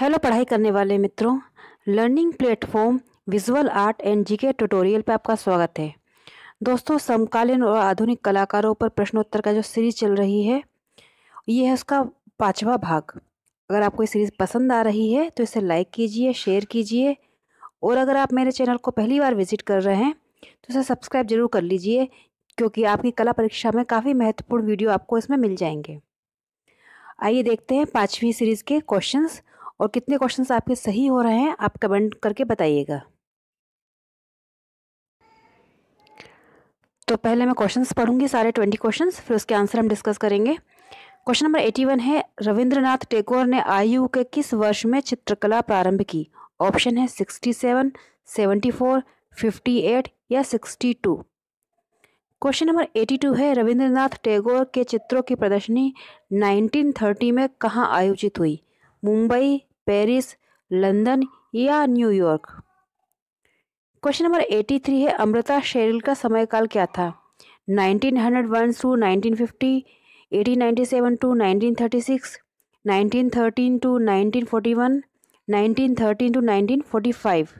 hello पढ़ाई करने वाले मित्रों learning platform visual art and GK tutorial पर आपका स्वागत है दोस्तों समकालीन और आधुनिक कलाकारों पर प्रश्नोत्तर का जो सीरीज चल रही है ये है उसका पाँचवा भाग अगर आपको ये सीरीज़ पसंद आ रही है तो इसे लाइक कीजिए शेयर कीजिए और अगर आप मेरे चैनल को पहली बार विजिट कर रहे हैं तो इसे सब्सक्राइब जरूर कर लीजिए क्योंकि आपकी कला परीक्षा में काफ़ी महत्वपूर्ण वीडियो आपको इसमें मिल जाएंगे आइए देखते हैं पाँचवीं सीरीज़ के क्वेश्चंस और कितने क्वेश्चन आपके सही हो रहे हैं आप कमेंट करके बताइएगा तो पहले मैं क्वेश्चंस पढ़ूंगी सारे ट्वेंटी क्वेश्चंस फिर उसके आंसर हम डिस्कस करेंगे क्वेश्चन नंबर एटी वन है रविंद्रनाथ टैगोर ने आयु के किस वर्ष में चित्रकला प्रारंभ की ऑप्शन है sixty seven seventy four fifty eight या sixty two question number eighty two है रविंद्रनाथ टैगोर के चित्रों की प्रदर्शनी नाइनटीन थर्टी में कहाँ आयोजित हुई मुंबई पेरिस लंदन या न्यूयॉर्क क्वेश्चन नंबर 83 है अमृता शेरिल का समय काल क्या था 1901 to 1950 1897 to 1936 1913 to 1941 1913 to 1945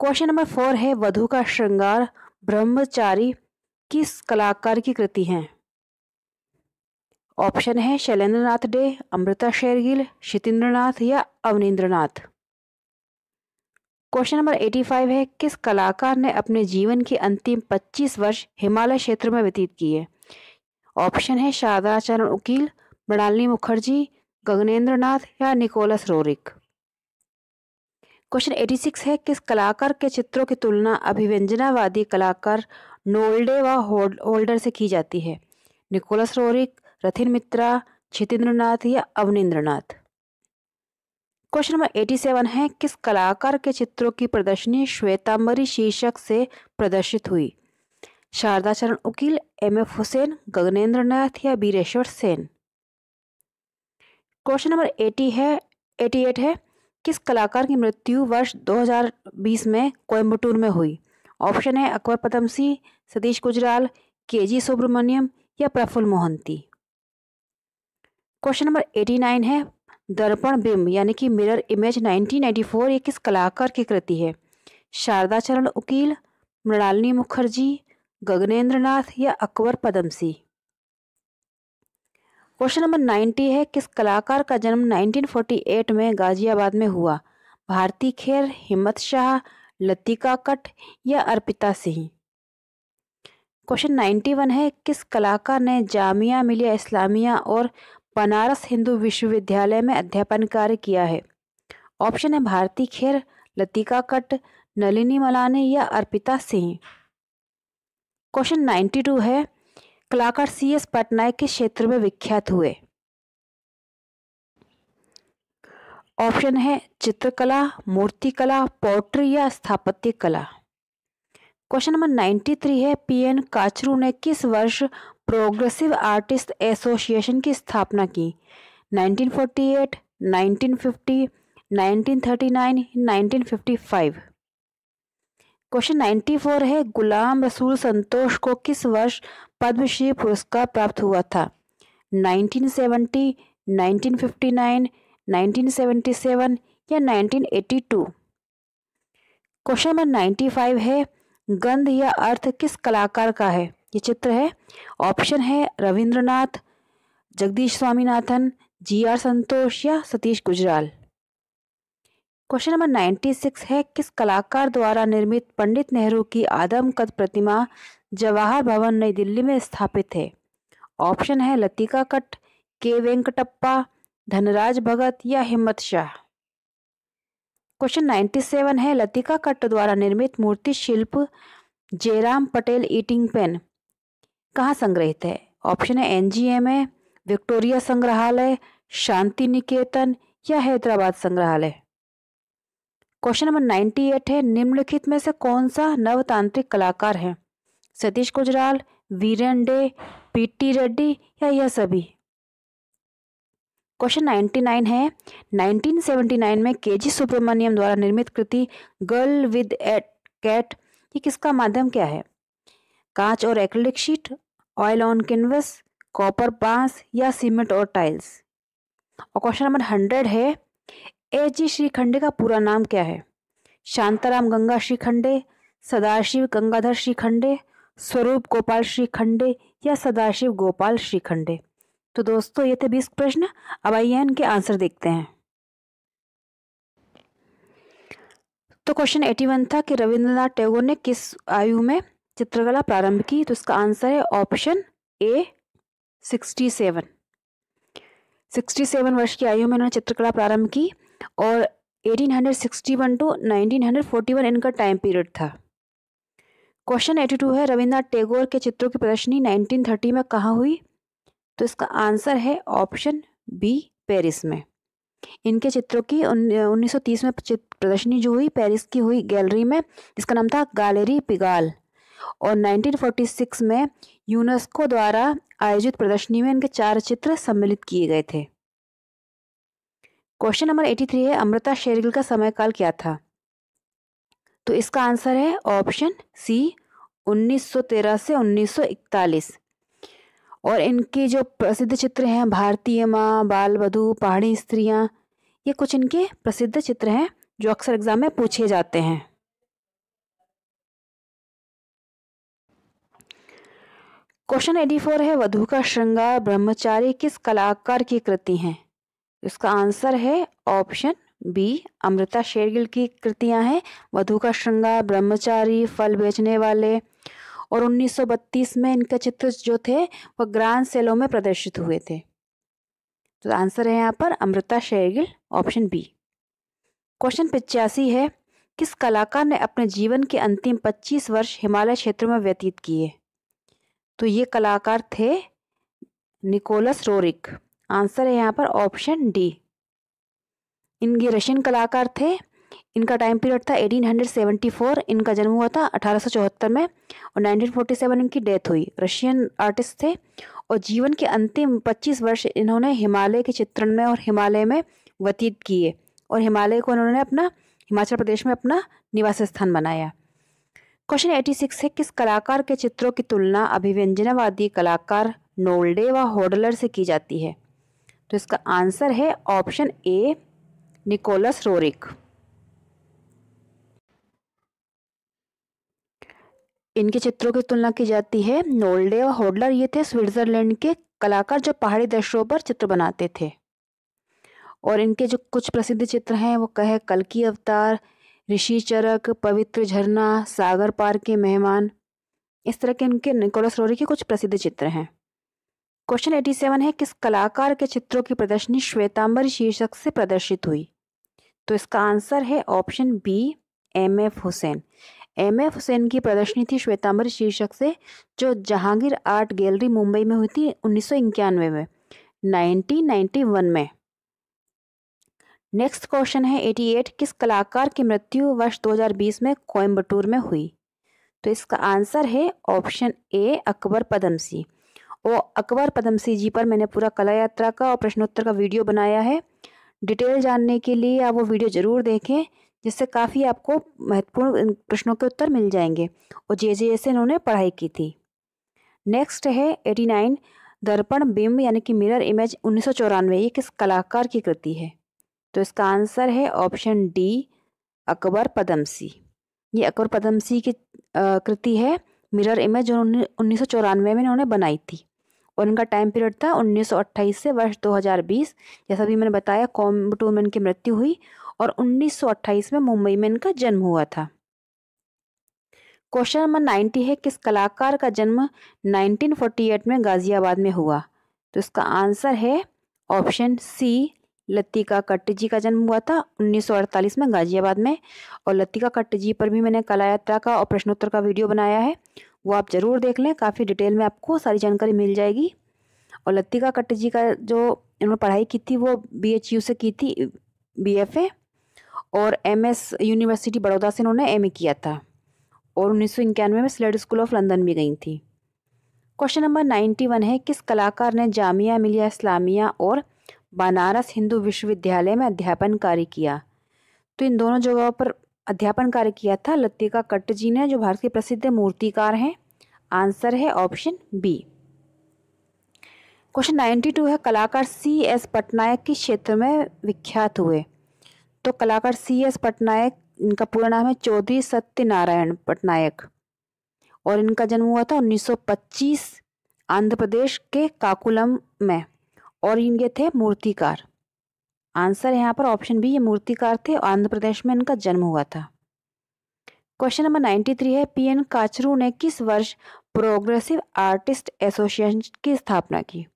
question number four है वधु का श्रृंगार ब्रह्मचारी किस कलाकार की कृति है ऑप्शन है शैलेंद्रनाथ डे अमृता शेरगिल शितेंद्रनाथ या अवनीन्द्रनाथ क्वेश्चन नंबर 85 है किस कलाकार ने अपने जीवन के अंतिम 25 वर्ष हिमालय क्षेत्र में व्यतीत किए ऑप्शन है शारदाचरण उकील मृणाली मुखर्जी गगनेन्द्र या निकोलस रोरिक क्वेश्चन 86 है किस कलाकार के चित्रों की तुलना अभिव्यंजनावादी कलाकार नोल्डे व होल्डर से की जाती है निकोलस रोरिक रथिन मित्रा छितेंद्र नाथ या Abanindranath question number eighty seven है किस कलाकार के चित्रों की प्रदर्शनी श्वेताम्बरी शीर्षक से प्रदर्शित हुई शारदा चरण उकील एम एफ हुसैन गगनेन्द्र नाथ या Bireshwar Sen question number eighty है एटी एट है किस कलाकार की मृत्यु वर्ष 2020 में कोयम्बटूर में हुई ऑप्शन है अकबर सिंह सतीश गुजराल के जी सुब्रमण्यम या Prafulla Mohanti question number eighty nine है दर्पण बिंब यानी कि मिरर इमेज 1994 ये किस कलाकार की कृति है शारदा चरण उकील मृणालिनी मुखर्जी गगनेन्द्र या Akbar Padamsee question number ninety है किस कलाकार का जन्म 1948 में गाजियाबाद में हुआ भारती खेर हिम्मत शाह लतिका कट या Arpita Singh question ninety one है किस कलाकार ने जामिया मिलिया इस्लामिया और बनारस हिंदू विश्वविद्यालय में अध्यापन कार्य किया है ऑप्शन है भारती खेर लतिका कट नलिनी मलाने या Arpita Singh question ninety two है कलाकार सी एस पटनायक के क्षेत्र में विख्यात हुए ऑप्शन है चित्रकला मूर्तिकला पोट्री या स्थापत्य कला क्वेश्चन नंबर नाइन्टी थ्री है पीएन एन काचरू ने किस वर्ष प्रोग्रेसिव आर्टिस्ट एसोसिएशन की स्थापना की 1948, 1950, 1939, 1955 क्वेश्चन 94 है गुलाम रसूल संतोष को किस वर्ष पद्मश्री पुरस्कार प्राप्त हुआ था 1970, 1959, 1977 या 1982 क्वेश्चन नंबर 95 है गंध या अर्थ किस कलाकार का है ये चित्र है ऑप्शन है रविंद्रनाथ जगदीश स्वामीनाथन जी आर संतोष या Satish Gujral question number ninety six है किस कलाकार द्वारा निर्मित पंडित नेहरू की आदमकद प्रतिमा जवाहर भवन नई दिल्ली में स्थापित है ऑप्शन है लतिका कट के वेंकटप्पा धनराज भगत या हिम्मत शाह क्वेश्चन नाइन्टी सेवन है लतिका कट द्वारा निर्मित मूर्ति शिल्प जयराम पटेल ईटिंग पेन कहाँ संग्रहित है ऑप्शन है एनजीएम है विक्टोरिया संग्रहालय शांति निकेतन या हैदराबाद संग्रहालय क्वेश्चन नंबर नाइन्टी एट है निम्नलिखित में से कौन सा नवतांत्रिक कलाकार है सतीश गुजराल वीरन डे पीटी रेड्डी या यह सभी क्वेश्चन नाइन्टी नाइन है नाइनटीन सेवेंटी नाइन में के जी सुब्रमण्यम द्वारा निर्मित कृति गर्ल विद एट कैट ये किसका माध्यम क्या है कांच और acrylic sheet oil on canvas copper बांस या सीमेंट और टाइल्स और क्वेश्चन नंबर हंड्रेड है ए जी श्रीखंडे का पूरा नाम क्या है शांताराम गंगा श्रीखंडे सदाशिव गंगाधर श्रीखंडे स्वरूप गोपाल श्रीखंडे या सदाशिव गोपाल श्रीखंडे तो दोस्तों ये थे बीस प्रश्न अब आइए इनके आंसर देखते हैं तो क्वेश्चन एटी वन था कि रविंद्रनाथ टैगोर ने किस आयु में चित्रकला प्रारंभ की तो इसका आंसर है option A sixty seven sixty seven वर्ष की आयु में उन्होंने चित्रकला प्रारंभ की और eighteen hundred sixty one to nineteen hundred forty one इनका टाइम पीरियड था क्वेश्चन एटी टू है रविन्द्रनाथ टैगोर के चित्रों की प्रदर्शनी नाइनटीन थर्टी में कहाँ हुई तो इसका आंसर है ऑप्शन बी पेरिस में इनके चित्रों की उन्नीस सौ तीस में प्रदर्शनी जो हुई पेरिस की हुई गैलरी में जिसका नाम था गैलरी पिगाल और 1946 में यूनेस्को द्वारा आयोजित प्रदर्शनी में इनके चार चित्र सम्मिलित किए गए थे क्वेश्चन नंबर 83 है अमृता शेरगिल का समय काल क्या था तो इसका आंसर है ऑप्शन सी 1913 से 1941 और इनके जो प्रसिद्ध चित्र हैं भारतीय माँ बाल वधु पहाड़ी स्त्रियाँ ये कुछ इनके प्रसिद्ध चित्र हैं जो अक्सर एग्जाम में पूछे जाते हैं क्वेश्चन एटी फोर है वधु का श्रृंगार ब्रह्मचारी किस कलाकार की कृति हैं इसका आंसर है ऑप्शन बी अमृता शेरगिल की कृतियां हैं वधु का श्रृंगार ब्रह्मचारी फल बेचने वाले और 1932 में इनके चित्र जो थे वह ग्रांड सेलो में प्रदर्शित हुए थे तो आंसर है यहाँ पर Amrita Shergil option B question पिचासी है किस कलाकार ने अपने जीवन के अंतिम 25 वर्ष हिमालय क्षेत्र में व्यतीत किए तो ये कलाकार थे निकोलस रोरिक आंसर है यहाँ पर ऑप्शन डी इन ये रशियन कलाकार थे इनका टाइम पीरियड था 1874 इनका जन्म हुआ था 1874 में और 1947 इनकी डेथ हुई रशियन आर्टिस्ट थे और जीवन के अंतिम 25 वर्ष इन्होंने हिमालय के चित्रण में और हिमालय में व्यतीत किए और हिमालय को इन्होंने अपना हिमाचल प्रदेश में अपना निवास स्थान बनाया क्वेश्चन 86 है किस कलाकार के चित्रों की तुलना अभिव्यंजनवादी कलाकार नोल्डे व होडलर से की जाती है तो इसका आंसर है ऑप्शन ए निकोलस रोरिक इनके चित्रों की तुलना की जाती है नोल्डे व होडलर ये थे स्विट्जरलैंड के कलाकार जो पहाड़ी दृश्यों पर चित्र बनाते थे और इनके जो कुछ प्रसिद्ध चित्र हैं वो कहे कल की अवतार ऋषि चरक पवित्र झरना सागर पार के मेहमान इस तरह के उनके निकोलस रोरी के कुछ प्रसिद्ध चित्र हैं क्वेश्चन एटी सेवन है किस कलाकार के चित्रों की प्रदर्शनी श्वेतांबर शीर्षक से प्रदर्शित हुई तो इसका आंसर है option B M F Husain M F Husain की प्रदर्शनी थी श्वेतांबर शीर्षक से जो जहांगीर आर्ट गैलरी मुंबई में हुई थी उन्नीस में 1991 में नेक्स्ट क्वेश्चन है 88 किस कलाकार की मृत्यु वर्ष 2020 में कोयम्बटूर में हुई तो इसका आंसर है ऑप्शन ए अकबर पदमसी वो अकबर पदमसी जी पर मैंने पूरा कला यात्रा का और प्रश्नोत्तर का वीडियो बनाया है डिटेल जानने के लिए आप वो वीडियो ज़रूर देखें जिससे काफ़ी आपको महत्वपूर्ण प्रश्नों के उत्तर मिल जाएंगे और जे जे से इन्होंने पढ़ाई की थी नेक्स्ट है एटी नाइन दर्पण बिंब यानी कि मिरर इमेज उन्नीस ये किस कलाकार की कृति है तो इसका आंसर है ऑप्शन डी अकबर पदमसी ये अकबर पदमसी की कृति है मिरर इमेज उन्नीस सौ में इन्होंने बनाई थी और इनका टाइम पीरियड था 1928 से वर्ष 2020 जैसा भी मैंने बताया कॉम्बू में इनकी मृत्यु हुई और 1928 में मुंबई में इनका जन्म हुआ था क्वेश्चन नंबर 90 है किस कलाकार का जन्म 1948 में गाजियाबाद में हुआ तो इसका आंसर है ऑप्शन सी लतिका कट्ट जी का जन्म हुआ था 1948 में गाजियाबाद में और लतिका कट्ट जी पर भी मैंने कला यात्रा का और प्रश्नोत्तर का वीडियो बनाया है वो आप ज़रूर देख लें काफ़ी डिटेल में आपको सारी जानकारी मिल जाएगी और लतिका कट्ट जी का जो इन्होंने पढ़ाई की थी वो बी से की थी बी और एम यूनिवर्सिटी बड़ौदा से इन्होंने एम किया था और उन्नीस में स्लेड स्कूल ऑफ लंदन भी गई थी क्वेश्चन नंबर नाइन्टी वन है किस कलाकार ने जामिया मिलिया इस्लामिया और बनारस हिंदू विश्वविद्यालय में अध्यापन कार्य किया तो इन दोनों जगहों पर अध्यापन कार्य किया था लतिका कट्ट जी ने जो भारत के प्रसिद्ध मूर्तिकार हैं आंसर है option B question ninety two है कलाकार सी एस पटनायक किस क्षेत्र में विख्यात हुए तो कलाकार सी एस पटनायक इनका पूरा नाम है चौधरी सत्यनारायण पटनायक और इनका जन्म हुआ था 1925 आंध्र प्रदेश के काकुलम में और इनके थे मूर्तिकार आंसर यहाँ पर ऑप्शन बी ये मूर्तिकार थे आंध्र प्रदेश में इनका जन्म हुआ था क्वेश्चन नंबर नाइन्टी थ्री है पी एन काचरू ने किस वर्ष प्रोग्रेसिव आर्टिस्ट एसोसिएशन की स्थापना की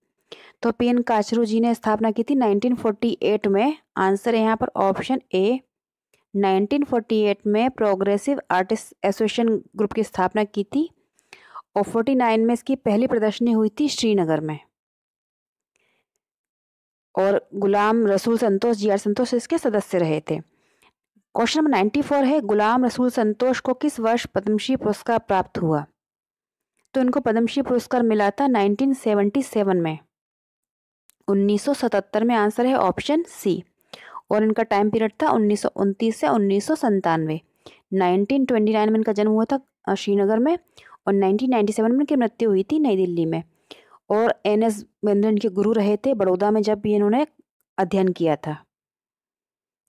तो पी एन काचरू जी ने स्थापना की थी 1948 में आंसर है यहाँ पर ऑप्शन ए 1948 में प्रोग्रेसिव आर्टिस्ट एसोसिएशन ग्रुप की स्थापना की थी और 49 में इसकी पहली प्रदर्शनी हुई थी श्रीनगर में और गुलाम रसूल संतोष जी आर संतोष इसके सदस्य रहे थे क्वेश्चन नंबर नाइन्टी फोर है गुलाम रसूल संतोष को किस वर्ष पद्मश्री पुरस्कार प्राप्त हुआ तो इनको पद्मश्री पुरस्कार मिला था नाइनटीन सेवन में उन्नीस सौ सतहत्तर में आंसर है ऑप्शन सी और इनका टाइम पीरियड था उन्नीस सौ उनतीस से उन्नीस सौ नाइनटीन ट्वेंटी नाइन में इनका जन्म हुआ था श्रीनगर में और नाइनटीन नाइन्टी सेवन में इनकी मृत्यु हुई थी नई दिल्ली में और एन एस बेंद्रन के गुरु रहे थे बड़ौदा में जब भी इन्होंने अध्ययन किया था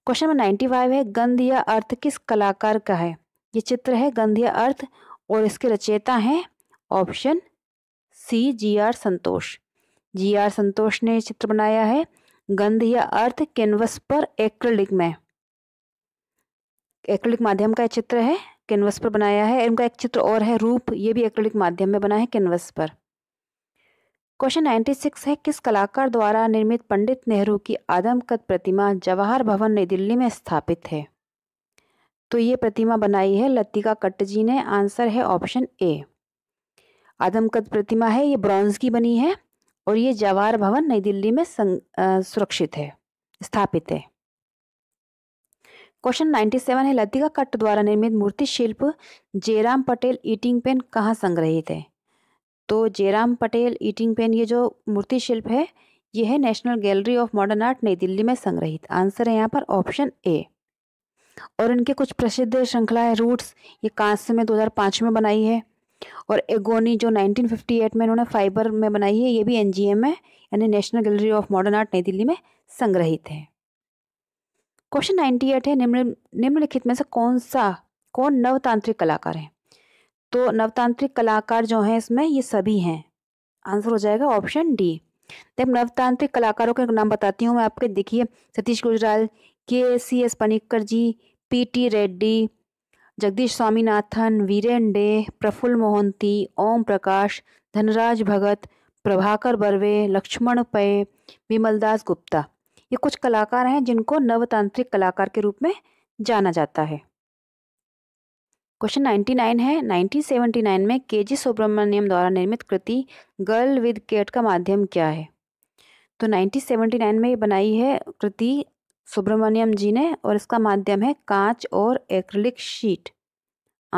क्वेश्चन नंबर नाइन्टी फाइव है गंध या अर्थ किस कलाकार का है ये चित्र है गंध या अर्थ और इसके रचयिता हैं option C G R Santosh G R Santosh ने चित्र बनाया है गंध या अर्थ कैनवस पर एक्रिलिक में एक्रिलिक माध्यम का चित्र है कैनवस पर बनाया है इनका एक चित्र और है रूप ये भी एक्रिलिक माध्यम में बना है कैनवस पर क्वेश्चन 96 है किस कलाकार द्वारा निर्मित पंडित नेहरू की आदमकद प्रतिमा जवाहर भवन नई दिल्ली में स्थापित है तो ये प्रतिमा बनाई है लतिका कट्ट जी ने आंसर है ऑप्शन ए आदमकद प्रतिमा है ये ब्रॉन्ज की बनी है और ये जवाहर भवन नई दिल्ली में आ, सुरक्षित है स्थापित है क्वेश्चन 97 है लतिका कट्ट द्वारा निर्मित मूर्ति शिल्प जयराम पटेल ईटिंग पेन कहाँ संग्रहित है तो जयराम पटेल ईटिंग पेन ये जो मूर्ति शिल्प है ये है national gallery of modern art Nai Delhi में संग्रहित आंसर है यहाँ पर ऑप्शन ए और इनके कुछ प्रसिद्ध श्रृंखला है रूट्स ये कांस्य में 2005 में बनाई है और एगोनी जो 1958 में इन्होंने फाइबर में बनाई है ये भी एनजीएम है यानी national gallery of modern art Nai Delhi में संग्रहित है क्वेश्चन नाइन्टी है निम्न निम्नलिखित में से कौन सा कौन नवतांत्रिक कलाकार हैं तो नवतांत्रिक कलाकार जो हैं इसमें ये सभी हैं आंसर हो जाएगा ऑप्शन डी देख नवतांत्रिक कलाकारों के नाम बताती हूँ मैं आपके देखिए Satish Gujral K C S Paniker ji P T Reddy Jagdish Swaminathan Biren De Prafulla Mohanti Om Prakash Dhanraj Bhagat Prabhakar Barwe Laxman Pai Vimaldas Gupta ये कुछ कलाकार हैं जिनको नवतांत्रिक कलाकार के रूप में जाना जाता है क्वेश्चन नाइन्टी नाइन है सेवेंटी नाइन में के जी सुब्रमण्यम द्वारा निर्मित कृति गर्ल विद केट का माध्यम क्या है तो नाइनटीन नाइन में ये बनाई है कृति सुब्रमण्यम जी ने और इसका माध्यम है कांच और एक्रिलिक शीट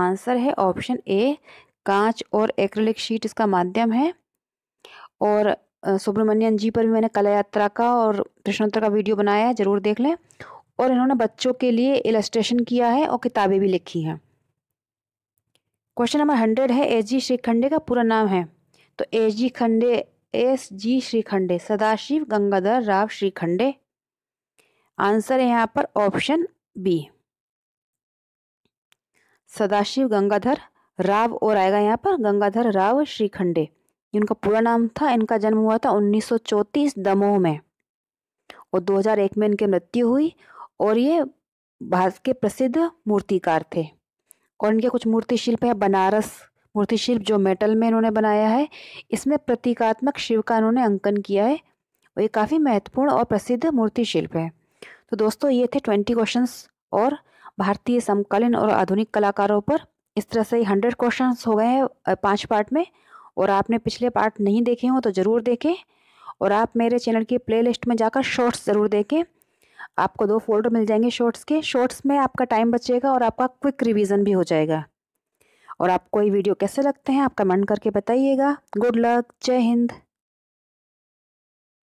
आंसर है ऑप्शन ए कांच और एक्रिलिक शीट इसका माध्यम है और सुब्रमण्यम जी पर भी मैंने कला यात्रा का और प्रश्नोत्तर का वीडियो बनाया है ज़रूर देख लें और इन्होंने बच्चों के लिए इलस्ट्रेशन किया है और किताबें भी लिखी हैं क्वेश्चन नंबर हंड्रेड है एस जी श्रीखंडे का पूरा नाम है तो S G Khande S G Shrikhande Sadashiv Gangadhar Rao Shrikhande answer है यहाँ पर ऑप्शन बी सदाशिव गंगाधर राव और आएगा यहाँ पर गंगाधर राव श्रीखंडे इनका पूरा नाम था इनका जन्म हुआ था 1934 दमोह में और 2001 में इनकी मृत्यु हुई और ये भारत के प्रसिद्ध मूर्तिकार थे और इनके कुछ मूर्ति शिल्प हैं बनारस मूर्ति शिल्प जो मेटल में इन्होंने बनाया है इसमें प्रतीकात्मक शिव का इन्होंने अंकन किया है और ये काफ़ी महत्वपूर्ण और प्रसिद्ध मूर्ति शिल्प है तो दोस्तों ये थे ट्वेंटी क्वेश्चन और भारतीय समकालीन और आधुनिक कलाकारों पर इस तरह से हंड्रेड क्वेश्चन हो गए हैं पाँच पार्ट में और आपने पिछले पार्ट नहीं देखे हों तो ज़रूर देखें और आप मेरे चैनल की प्लेलिस्ट में जाकर शॉर्ट्स ज़रूर देखें आपको दो फोल्डर मिल जाएंगे शॉर्ट्स के शॉर्ट्स में आपका टाइम बचेगा और आपका क्विक रिवीजन भी हो जाएगा और आपको ये वीडियो कैसे लगते हैं आप कमेंट करके बताइएगा गुड लक जय हिंद